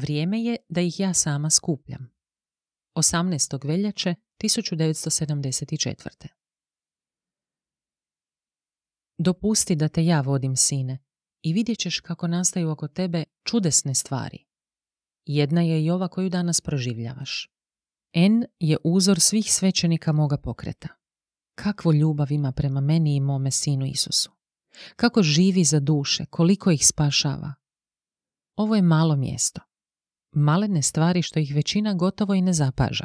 Vrijeme je da ih ja sama skupljam. 18. veljače 1974. Dopusti da te ja vodim, sine, i vidjet ćeš kako nastaju oko tebe čudesne stvari. Jedna je i ova koju danas proživljavaš. N je uzor svih svećenika moga pokreta. Kakvo ljubav ima prema meni i mome sinu Isusu. Kako živi za duše, koliko ih spašava. Ovo je malo mjesto malene stvari što ih većina gotovo i ne zapaža.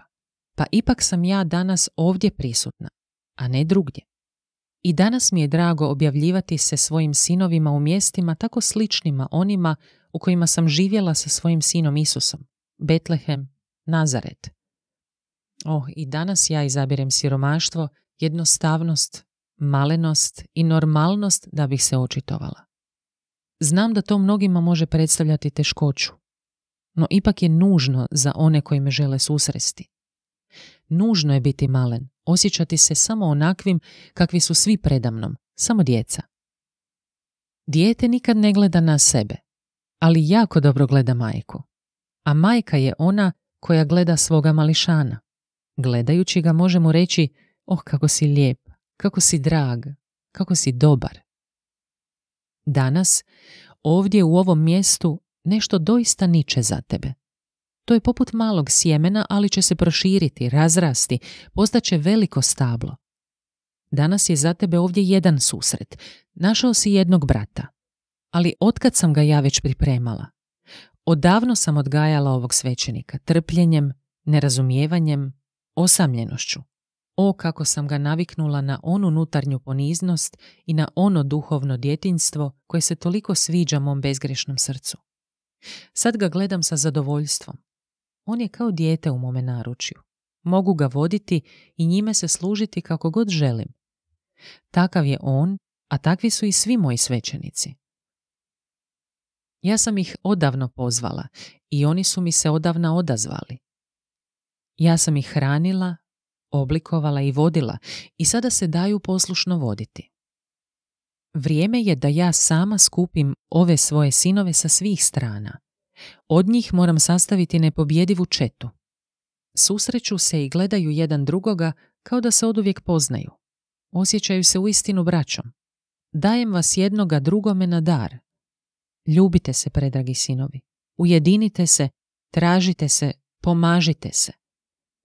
Pa ipak sam ja danas ovdje prisutna, a ne drugdje. I danas mi je drago objavljivati se svojim sinovima u mjestima tako sličnima onima u kojima sam živjela sa svojim sinom Isusom, Betlehem, Nazaret. Oh, i danas ja izabirem siromaštvo, jednostavnost, malenost i normalnost da bih se očitovala. Znam da to mnogima može predstavljati teškoću, no ipak je nužno za one koji me žele susresti. Nužno je biti malen, osjećati se samo onakvim kakvi su svi predamnom, samo djeca. Dijete nikad ne gleda na sebe, ali jako dobro gleda majku. A majka je ona koja gleda svoga mališana. Gledajući ga možemo reći, oh kako si lijep, kako si drag, kako si dobar. Danas, ovdje u ovom mjestu, Nešto doista niče za tebe. To je poput malog sjemena, ali će se proširiti, razrasti, postaće veliko stablo. Danas je za tebe ovdje jedan susret. Našao si jednog brata. Ali otkad sam ga ja već pripremala? Odavno sam odgajala ovog svećenika trpljenjem, nerazumijevanjem, osamljenošću. O kako sam ga naviknula na onu nutarnju poniznost i na ono duhovno djetinstvo koje se toliko sviđa mom bezgrešnom srcu. Sad ga gledam sa zadovoljstvom. On je kao dijete u mome naručju. Mogu ga voditi i njime se služiti kako god želim. Takav je on, a takvi su i svi moji svećenici. Ja sam ih odavno pozvala i oni su mi se odavna odazvali. Ja sam ih hranila, oblikovala i vodila i sada se daju poslušno voditi. Vrijeme je da ja sama skupim ove svoje sinove sa svih strana od njih moram sastaviti nepobjedivu četu. Susreću se i gledaju jedan drugoga kao da se oduvijek poznaju. Osjećaju se u istinu braćom. Dajem vas jednoga drugome na dar. Ljubite se, predragi sinovi. Ujedinite se, tražite se, pomažite se.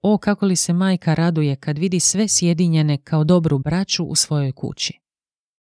O kako li se majka raduje kad vidi sve sjedinjene kao dobru braću u svojoj kući.